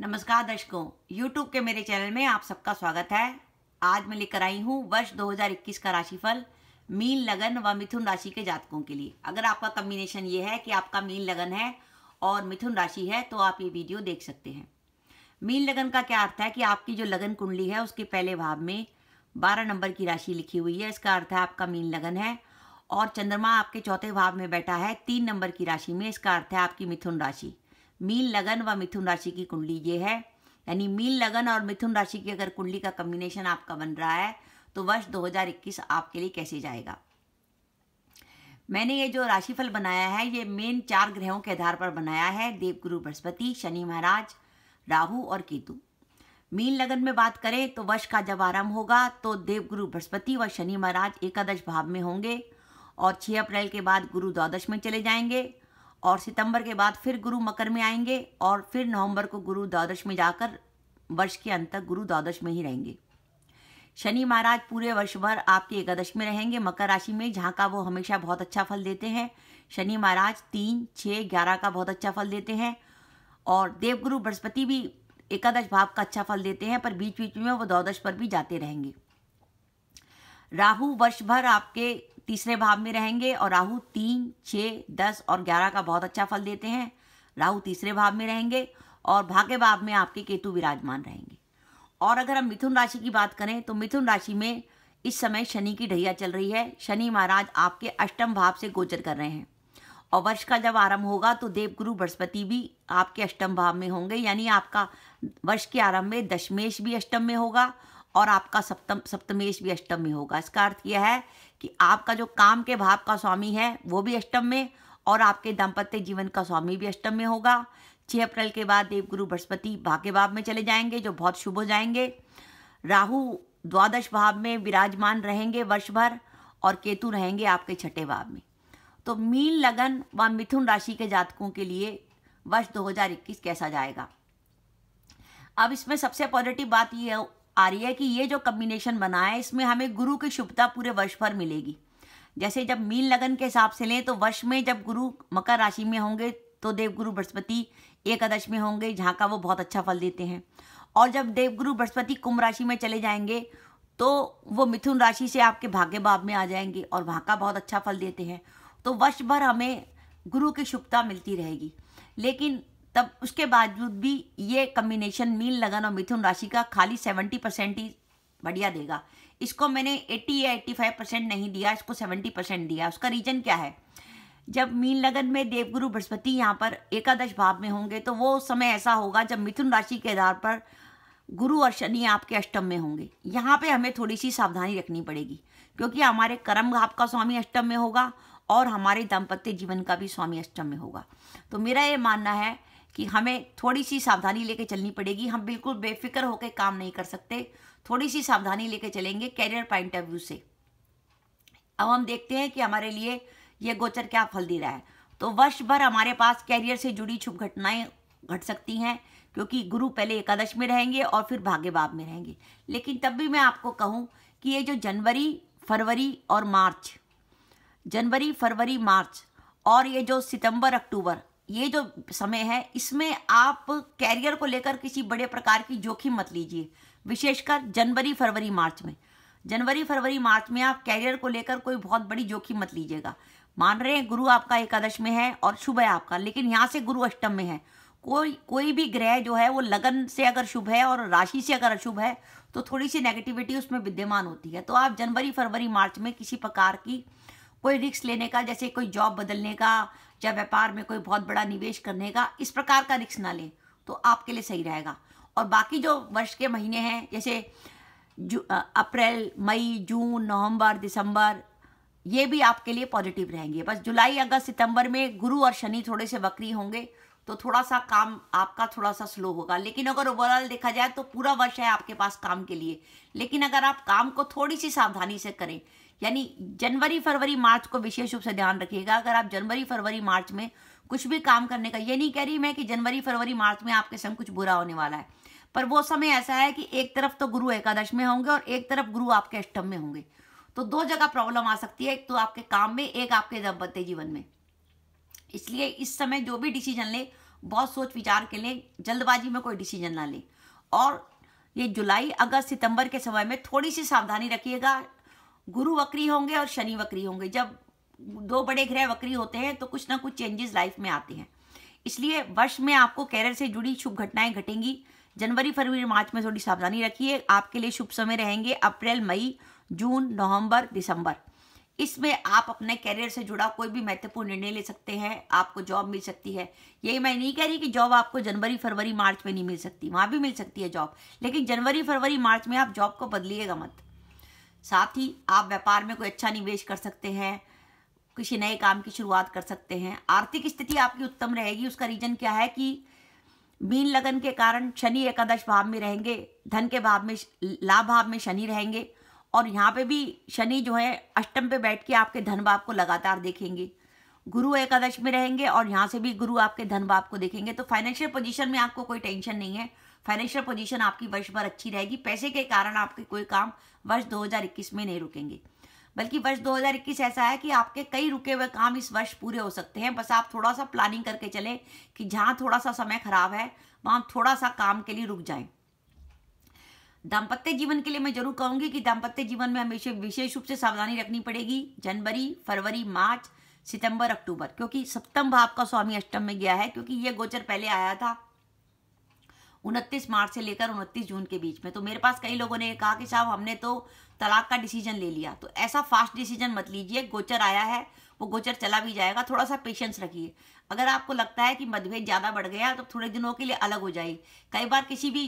नमस्कार दर्शकों YouTube के मेरे चैनल में आप सबका स्वागत है आज मैं लेकर आई हूँ वर्ष 2021 का राशिफल मीन लगन व मिथुन राशि के जातकों के लिए अगर आपका कम्बिनेशन ये है कि आपका मीन लगन है और मिथुन राशि है तो आप ये वीडियो देख सकते हैं मीन लगन का क्या अर्थ है कि आपकी जो लगन कुंडली है उसके पहले भाव में बारह नंबर की राशि लिखी हुई है इसका अर्थ है आपका मीन लगन है और चंद्रमा आपके चौथे भाव में बैठा है तीन नंबर की राशि में इसका अर्थ है आपकी मिथुन राशि मील लगन व मिथुन राशि की कुंडली ये है यानी मील लगन और मिथुन राशि की अगर कुंडली का कम्बिनेशन आपका बन रहा है तो वर्ष 2021 आपके लिए कैसे जाएगा मैंने ये जो राशिफल बनाया है ये मेन चार ग्रहों के आधार पर बनाया है देवगुरु बृहस्पति शनि महाराज राहु और केतु मीन लगन में बात करें तो वर्ष का जब आरंभ होगा तो देवगुरु बृहस्पति व शनि महाराज एकादश भाव में होंगे और 6 अप्रैल के बाद गुरु द्वादश में चले जाएंगे और सितंबर के बाद फिर गुरु मकर में आएंगे और फिर नवंबर को गुरु द्वादश में जाकर वर्ष के अंत तक गुरु द्वादश में ही रहेंगे शनि महाराज पूरे वर्ष भर आपकी एकादश में रहेंगे मकर राशि में जहाँ का वो हमेशा बहुत अच्छा फल देते हैं शनि महाराज तीन छः ग्यारह का बहुत अच्छा फल देते हैं और देवगुरु बृहस्पति भी एकादश भाव का अच्छा फल देते हैं पर बीच बीच में वो द्वादश पर भी जाते रहेंगे राहु वर्ष भर आपके तीसरे भाव में रहेंगे और राहु तीन छः दस और ग्यारह का बहुत अच्छा फल देते हैं राहु तीसरे भाव में रहेंगे और भाग्य भाव में आपके केतु विराजमान रहेंगे और अगर हम मिथुन राशि की बात करें तो मिथुन राशि में इस समय शनि की ढैया चल रही है शनि महाराज आपके अष्टम भाव से गोचर कर रहे हैं और वर्ष का जब आरंभ होगा तो देवगुरु बृहस्पति भी आपके अष्टम भाव में होंगे यानी आपका वर्ष के आरंभ में दशमेश भी अष्टम में होगा और आपका सप्तम सप्तमेश भी अष्टम में होगा इसका अर्थ यह है कि आपका जो काम के भाव का स्वामी है वो भी अष्टम में और आपके दाम्पत्य जीवन का स्वामी भी अष्टम में होगा छः अप्रैल के बाद देवगुरु बृहस्पति भाग्य भाव में चले जाएंगे जो बहुत शुभ हो जाएंगे राहु द्वादश भाव में विराजमान रहेंगे वर्ष भर और केतु रहेंगे आपके छठे भाव में तो मीन लगन व मिथुन राशि के जातकों के लिए वर्ष 2021 कैसा जाएगा अब इसमें सबसे पॉजिटिव बात यह आ रही है कि ये जो कम्बिनेशन बना है इसमें हमें गुरु की शुभता पूरे वर्ष भर मिलेगी जैसे जब मीन लगन के हिसाब से लें तो वर्ष में जब गुरु मकर राशि में होंगे तो देवगुरु बृहस्पति एकादश में होंगे जहाँ का वो बहुत अच्छा फल देते हैं और जब देवगुरु बृहस्पति कुंभ राशि में चले जाएंगे तो वो मिथुन राशि से आपके भाग्य भाव में आ जाएंगे और वहाँ का बहुत अच्छा फल देते हैं तो वर्ष भर हमें गुरु की शुभता मिलती रहेगी लेकिन तब उसके बावजूद भी ये कम्बिनेशन मीन लगन और मिथुन राशि का खाली सेवेंटी परसेंट ही बढ़िया देगा इसको मैंने एट्टी या एट्टी फाइव परसेंट नहीं दिया इसको सेवेंटी परसेंट दिया उसका रीजन क्या है जब मीन लगन में देवगुरु बृहस्पति यहाँ पर एकादश भाव में होंगे तो वो समय ऐसा होगा जब मिथुन राशि के आधार पर गुरु और शनि आपके अष्टम में होंगे यहाँ पे हमें थोड़ी सी सावधानी रखनी पड़ेगी क्योंकि हमारे कर्म भाव का स्वामी अष्टम में होगा और हमारे दाम्पत्य जीवन का भी स्वामी अष्टम में होगा तो मेरा ये मानना है कि हमें थोड़ी सी सावधानी लेके चलनी पड़ेगी हम बिल्कुल बेफिक्र होकर काम नहीं कर सकते थोड़ी सी सावधानी लेके चलेंगे कैरियर पॉइंट ऑफ व्यू से अब हम देखते हैं कि हमारे लिए यह गोचर क्या फल दे रहा है तो वर्ष भर हमारे पास कैरियर से जुड़ी शुभ घटनाएं घट सकती हैं क्योंकि गुरु पहले एकादश में रहेंगे और फिर भाग्यभाव में रहेंगे लेकिन तब भी मैं आपको कहूँ कि ये जो जनवरी फरवरी और मार्च जनवरी फरवरी मार्च और ये जो सितंबर अक्टूबर ये जो समय है इसमें आप कैरियर को लेकर किसी बड़े प्रकार की जोखिम मत लीजिए विशेषकर जनवरी फरवरी मार्च में जनवरी फरवरी मार्च में आप कैरियर को लेकर कोई बहुत बड़ी जोखिम मत लीजिएगा मान रहे हैं गुरु आपका एकादश में है और शुभ है आपका लेकिन यहाँ से गुरु अष्टम में है कोई कोई भी ग्रह जो है वो लगन से अगर शुभ है और राशि से अगर अशुभ है तो थोड़ी सी नेगेटिविटी उसमें विद्यमान होती है तो आप जनवरी फरवरी मार्च में किसी प्रकार की कोई रिक्स लेने का जैसे कोई जॉब बदलने का या व्यापार में कोई बहुत बड़ा निवेश करने का इस प्रकार का रिक्स ना लें तो आपके लिए सही रहेगा और बाकी जो वर्ष के महीने हैं जैसे अप्रैल मई जून नवंबर दिसंबर ये भी आपके लिए पॉजिटिव रहेंगे बस जुलाई अगस्त सितंबर में गुरु और शनि थोड़े से वक्री होंगे तो थोड़ा सा काम आपका थोड़ा सा स्लो होगा लेकिन अगर ओवरऑल देखा जाए तो पूरा वर्ष है आपके पास काम के लिए लेकिन अगर आप काम को थोड़ी सी सावधानी से करें यानी जनवरी फरवरी मार्च को विशेष रूप से ध्यान रखिएगा अगर आप जनवरी फरवरी मार्च में कुछ भी काम करने का ये नहीं कह रही मैं कि जनवरी फरवरी मार्च में आपके संग कुछ बुरा होने वाला है पर वो समय ऐसा है कि एक तरफ तो गुरु एकादश में होंगे और एक तरफ गुरु आपके अष्टम में होंगे तो दो जगह प्रॉब्लम आ सकती है एक तो आपके काम में एक आपके दाम्पत्य जीवन में इसलिए इस समय जो भी डिसीजन लें बहुत सोच विचार के लें जल्दबाजी में कोई डिसीजन ना लें और ये जुलाई अगस्त सितंबर के समय में थोड़ी सी सावधानी रखिएगा गुरु वक्री होंगे और शनि वक्री होंगे जब दो बड़े ग्रह वक्री होते हैं तो कुछ ना कुछ चेंजेस लाइफ में आते हैं इसलिए वर्ष में आपको कैरियर से जुड़ी शुभ घटनाएं घटेंगी जनवरी फरवरी मार्च में थोड़ी सावधानी रखिए आपके लिए शुभ समय रहेंगे अप्रैल मई जून नवंबर दिसंबर इसमें आप अपने कैरियर से जुड़ा कोई भी महत्वपूर्ण निर्णय ले सकते हैं आपको जॉब मिल सकती है यही मैं नहीं कह रही कि जॉब आपको जनवरी फरवरी मार्च में नहीं मिल सकती वहाँ भी मिल सकती है जॉब लेकिन जनवरी फरवरी मार्च में आप जॉब को बदलिएगा मत साथ ही आप व्यापार में कोई अच्छा निवेश कर सकते हैं किसी नए काम की शुरुआत कर सकते हैं आर्थिक स्थिति आपकी उत्तम रहेगी उसका रीजन क्या है कि मीन लगन के कारण शनि एकादश भाव में रहेंगे धन के भाव में लाभ भाव में शनि रहेंगे और यहाँ पे भी शनि जो है अष्टम पे बैठ के आपके धन भाव को लगातार देखेंगे गुरु एकादश में रहेंगे और यहाँ से भी गुरु आपके धन भाव को देखेंगे तो फाइनेंशियल पोजिशन में आपको कोई टेंशन नहीं है फाइनेंशियल पोजीशन आपकी वर्ष भर अच्छी रहेगी पैसे के कारण आपके कोई काम वर्ष 2021 में नहीं रुकेंगे बल्कि वर्ष 2021 ऐसा है कि आपके कई रुके हुए काम इस वर्ष पूरे हो सकते हैं बस आप थोड़ा सा प्लानिंग करके चले कि जहाँ थोड़ा सा समय खराब है वहां थोड़ा सा काम के लिए रुक जाए दाम्पत्य जीवन के लिए मैं जरूर कहूंगी कि दाम्पत्य जीवन में हमेशा विशेष रूप से सावधानी रखनी पड़ेगी जनवरी फरवरी मार्च सितंबर अक्टूबर क्योंकि सप्तम भाव का स्वामी अष्टम में गया है क्योंकि ये गोचर पहले आया था उनतीस मार्च से लेकर उनतीस जून के बीच में तो मेरे पास कई लोगों ने कहा कि साहब हमने तो तलाक का डिसीजन ले लिया तो ऐसा फास्ट डिसीजन मत लीजिए गोचर आया है वो गोचर चला भी जाएगा थोड़ा सा पेशेंस रखिए अगर आपको लगता है कि मतभेद ज़्यादा बढ़ गया तो थोड़े दिनों के लिए अलग हो जाइए कई बार किसी भी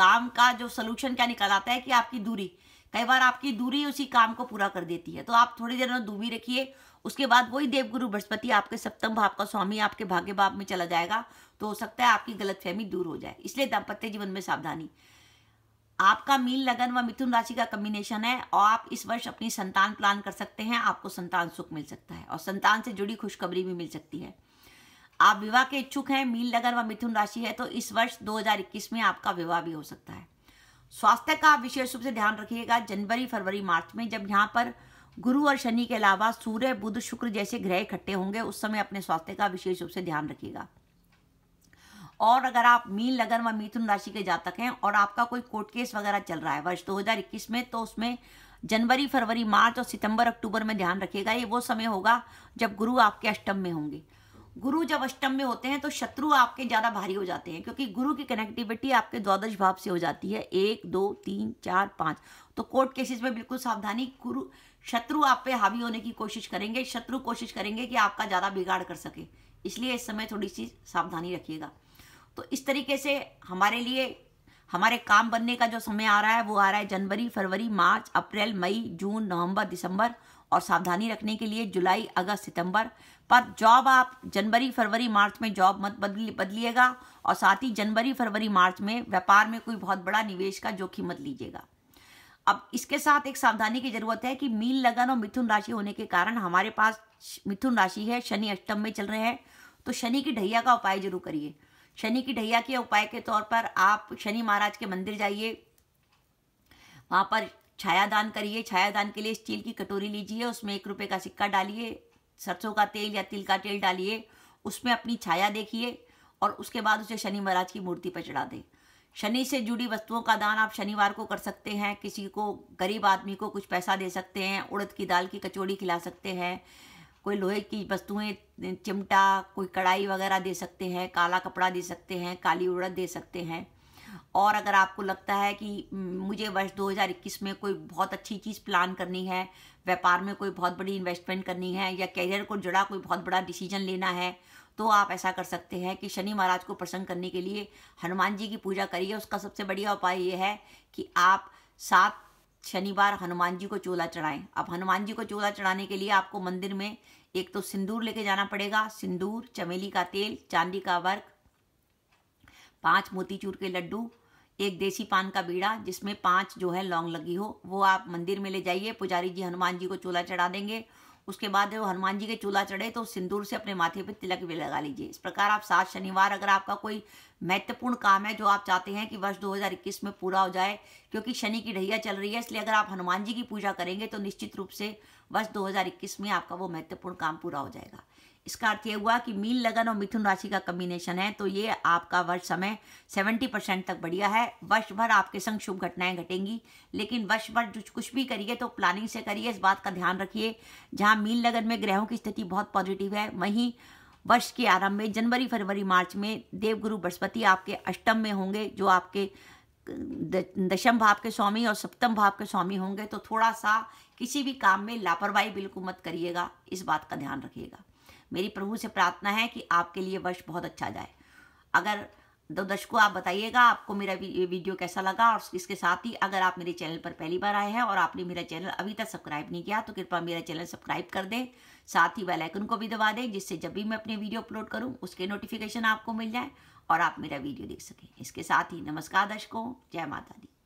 काम का जो सोल्यूशन क्या निकल आता है कि आपकी दूरी कई बार आपकी दूरी उसी काम को पूरा कर देती है तो आप थोड़ी देर में दूरी रखिए उसके बाद वही देवगुरु बृहस्पति आपके सप्तम भाव का स्वामी आपके भाग्य भाव में चला जाएगा तो हो सकता है आपकी गलत फहमी दूर हो जाए इसलिए दाम्पत्य जीवन में सावधानी आपका मीन लगन व मिथुन राशि का कम्बिनेशन है और आप इस वर्ष अपनी संतान प्लान कर सकते हैं आपको संतान सुख मिल सकता है और संतान से जुड़ी खुशखबरी भी मिल सकती है आप विवाह के इच्छुक हैं मीन लगन व मिथुन राशि है तो इस वर्ष 2021 में आपका विवाह भी हो सकता है स्वास्थ्य का विशेष रूप से ध्यान रखिएगा जनवरी फरवरी मार्च में जब यहाँ पर गुरु और शनि के अलावा सूर्य बुध शुक्र जैसे ग्रह इकट्ठे होंगे उस समय अपने स्वास्थ्य का विशेष रूप से ध्यान रखिएगा और अगर आप मीन लगन व मिथुन राशि के जातक हैं और आपका कोई कोर्ट केस वगैरह चल रहा है वर्ष 2021 में तो उसमें जनवरी फरवरी मार्च और सितंबर अक्टूबर में ध्यान रखिएगा ये वो समय होगा जब गुरु आपके अष्टम में होंगे गुरु जब अष्टम में होते हैं तो शत्रु आपके ज़्यादा भारी हो जाते हैं क्योंकि गुरु की कनेक्टिविटी आपके द्वादश भाव से हो जाती है एक दो तीन चार पाँच तो कोर्ट केसेस में बिल्कुल सावधानी गुरु शत्रु आप पे हावी होने की कोशिश करेंगे शत्रु कोशिश करेंगे कि आपका ज़्यादा बिगाड़ कर सके इसलिए इस समय थोड़ी सी सावधानी रखिएगा तो इस तरीके से हमारे लिए हमारे काम बनने का जो समय आ रहा है वो आ रहा है जनवरी फरवरी मार्च अप्रैल मई जून नवंबर दिसंबर और सावधानी रखने के लिए जुलाई अगस्त सितंबर पर जॉब आप जनवरी फरवरी मार्च में जॉब मत बदली बदलिएगा और साथ ही जनवरी फरवरी मार्च में व्यापार में कोई बहुत बड़ा निवेश का जोखिम मत लीजिएगा अब इसके साथ एक सावधानी की जरूरत है कि मील लगन और मिथुन राशि होने के कारण हमारे पास मिथुन राशि है शनि अष्टम में चल रहे हैं तो शनि की ढैया का उपाय जरूर करिए शनि की ढैया के उपाय के तौर पर आप शनि महाराज के मंदिर जाइए वहाँ पर छाया दान करिए छाया दान के लिए स्टील की कटोरी लीजिए उसमें एक रुपये का सिक्का डालिए सरसों का तेल या तिल का तेल डालिए उसमें अपनी छाया देखिए और उसके बाद उसे शनि महाराज की मूर्ति पर चढ़ा दें शनि से जुड़ी वस्तुओं का दान आप शनिवार को कर सकते हैं किसी को गरीब आदमी को कुछ पैसा दे सकते हैं उड़द की दाल की कचौड़ी खिला सकते हैं कोई लोहे की वस्तुएं चिमटा कोई कढ़ाई वगैरह दे सकते हैं काला कपड़ा दे सकते हैं काली उड़द दे सकते हैं और अगर आपको लगता है कि मुझे वर्ष 2021 में कोई बहुत अच्छी चीज़ प्लान करनी है व्यापार में कोई बहुत बड़ी इन्वेस्टमेंट करनी है या कैरियर को जुड़ा कोई बहुत बड़ा डिसीजन लेना है तो आप ऐसा कर सकते हैं कि शनि महाराज को प्रसन्न करने के लिए हनुमान जी की पूजा करिए उसका सबसे बढ़िया उपाय ये है कि आप सात शनिवार हनुमान जी को चोला चढ़ाएं अब हनुमान जी को चोला चढ़ाने के लिए आपको मंदिर में एक तो सिंदूर लेके जाना पड़ेगा सिंदूर चमेली का तेल चांदी का वर्क पाँच मोतीचूर के लड्डू एक देसी पान का बीड़ा जिसमें पाँच जो है लौंग लगी हो वो आप मंदिर में ले जाइए पुजारी जी हनुमान जी को चूल्हा चढ़ा देंगे उसके बाद जो हनुमान जी के चूल्हा चढ़े तो सिंदूर से अपने माथे पर तिलक भी लगा लीजिए इस प्रकार आप सात शनिवार अगर आपका कोई महत्वपूर्ण काम है जो आप चाहते हैं कि वर्ष 2021 में पूरा हो जाए क्योंकि शनि की ढैया चल रही है इसलिए अगर आप हनुमान जी की पूजा करेंगे तो निश्चित रूप से वर्ष 2021 में आपका वो महत्वपूर्ण काम पूरा हो जाएगा इसका अर्थ ये हुआ कि मीन लगन और मिथुन राशि का कम्बिनेशन है तो ये आपका वर्ष समय 70 परसेंट तक बढ़िया है वर्ष भर आपके संग शुभ घटनाएं घटेंगी लेकिन वर्ष भर जो कुछ भी करिए तो प्लानिंग से करिए इस बात का ध्यान रखिए जहाँ मीन लगन में ग्रहों की स्थिति बहुत पॉजिटिव है वहीं वर्ष के आरंभ में जनवरी फरवरी मार्च में देवगुरु बृहस्पति आपके अष्टम में होंगे जो आपके दशम भाव के स्वामी और सप्तम भाव के स्वामी होंगे तो थोड़ा सा किसी भी काम में लापरवाही बिल्कुल मत करिएगा इस बात का ध्यान रखिएगा मेरी प्रभु से प्रार्थना है कि आपके लिए वर्ष बहुत अच्छा जाए अगर दो दर्शकों आप बताइएगा आपको मेरा ये वीडियो कैसा लगा और इसके साथ ही अगर आप मेरे चैनल पर पहली बार आए हैं और आपने मेरा चैनल अभी तक सब्सक्राइब नहीं किया तो कृपया मेरा चैनल सब्सक्राइब कर दें साथ ही बेल आइकन को भी दबा दें जिससे जब भी मैं अपने वीडियो अपलोड करूं उसके नोटिफिकेशन आपको मिल जाए और आप मेरा वीडियो देख सकें इसके साथ ही नमस्कार दर्शकों जय माता दी